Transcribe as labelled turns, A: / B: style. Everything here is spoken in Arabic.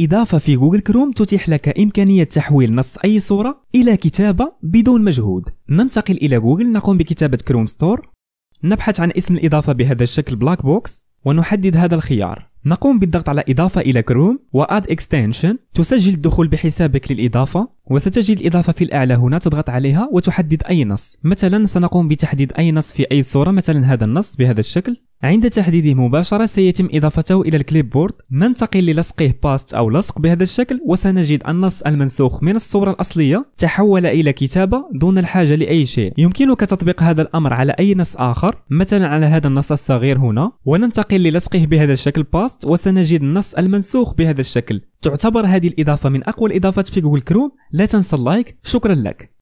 A: إضافة في جوجل كروم تتيح لك إمكانية تحويل نص أي صورة إلى كتابة بدون مجهود ننتقل إلى جوجل نقوم بكتابة كروم ستور نبحث عن اسم الإضافة بهذا الشكل بلاك بوكس ونحدد هذا الخيار نقوم بالضغط على إضافة إلى كروم وآد إكستنشن تسجل الدخول بحسابك للإضافة وستجد الإضافة في الأعلى هنا تضغط عليها وتحدد أي نص مثلا سنقوم بتحديد أي نص في أي صورة مثلا هذا النص بهذا الشكل عند تحديده مباشرة سيتم إضافته إلى الكليب بورد ننتقل للصقه باست أو لصق بهذا الشكل وسنجد النص المنسوخ من الصورة الأصلية تحول إلى كتابة دون الحاجة لأي شيء يمكنك تطبيق هذا الأمر على أي نص آخر مثلا على هذا النص الصغير هنا وننتقل للصقه بهذا الشكل باست وسنجد النص المنسوخ بهذا الشكل تعتبر هذه الإضافة من أقوى الإضافات في جوجل كروم لا تنسى اللايك شكرا لك